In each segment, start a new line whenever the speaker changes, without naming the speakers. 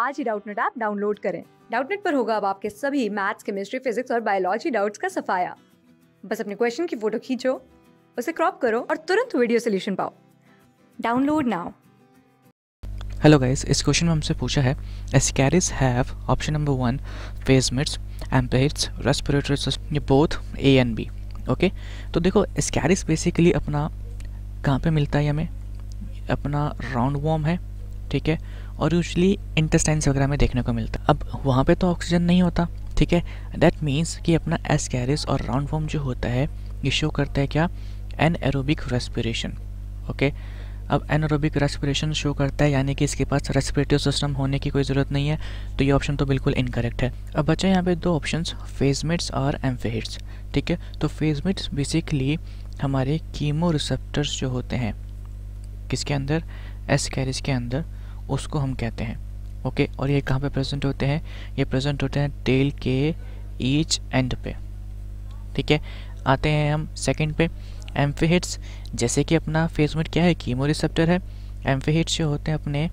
आज ही Doubtnut app download करें डाउटनेट पर होगा अब आपके सभी मैथ्स केमिस्ट्री फिजिक्स और बायोलॉजी डाउट्स का सफाया बस अपने क्वेश्चन की फोटो खींचो उसे क्रॉप करो और तुरंत वीडियो सोल्यूशन पाओ डाउनलोड नाउ
हेलो गाइस इस क्वेश्चन में हमसे पूछा है Ascaris have option number one phasmids amphids respiratory system ये both A and B okay तो देखो स्कैरिस बेसिकली अपना कहाँ पे मिलता है हमें अपना राउंड वॉर्म है ठीक है और यूजली इंटेस्टाइन्स वगैरह में देखने को मिलता है अब वहाँ पे तो ऑक्सीजन नहीं होता ठीक है दैट मीन्स कि अपना एस कैरिस और राउंड फॉर्म जो होता है ये शो करता है क्या एन एरोबिक रेस्पिरेशन ओके अब एन एरोबिक रेस्पिरेशन शो करता है यानी कि इसके पास रेस्पिरेटिव सिस्टम होने की कोई ज़रूरत नहीं है तो ये ऑप्शन तो बिल्कुल इनकरेक्ट है अब बचा यहाँ पे दो ऑप्शन फेजमिट्स और एम्फेहिट्स ठीक है तो फेजमिट्स बेसिकली हमारे कीमो रिसेप्टर्स जो होते हैं किसके अंदर एस कैरिस के अंदर उसको हम कहते हैं ओके और ये कहाँ पे प्रेजेंट होते हैं ये प्रेजेंट होते हैं टेल के ईच एंड पे ठीक है आते हैं हम सेकंड पे एम्फेहिट्स जैसे कि अपना फेसमेट क्या है कीमो रिसेप्टर है एम्फेहिट्स जो होते हैं अपने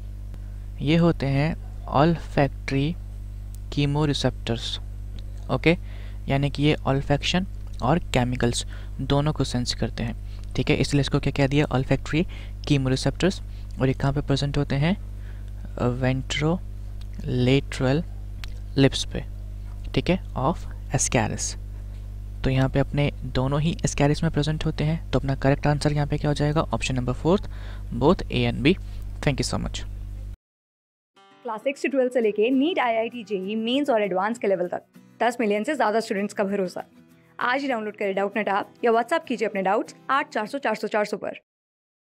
ये होते हैं olfactory chemoreceptors okay यानी कि ये ऑल फैक्शन और केमिकल्स दोनों को सेंस करते हैं ठीक है इसलिए इसको क्या कह दिया ऑल फैक्ट्री कीमो रिसेप्टर्स और ये कहाँ पे प्रेजेंट होते हैं वेंट्रो वेंट्रोलेट्रल लिप्स पे ठीक है ऑफ एस्कैरिस तो यहाँ पे अपने दोनों ही एस्कैरिस में प्रेजेंट होते हैं तो अपना करेक्ट आंसर यहाँ पे क्या हो जाएगा option number fourth both A and B thank you so much
class six से ट्वेल्थ से लेके NEET I I T JEE mains और एडवांस के लेवल तक दस मिलियन से ज़्यादा स्टूडेंट्स का भरोसा आज ही डाउनलोड करें डाउट नेट आप या व्हाट्सअप कीजिए अपने डाउट्स आठ चार सौ चार सौ चार सौ पर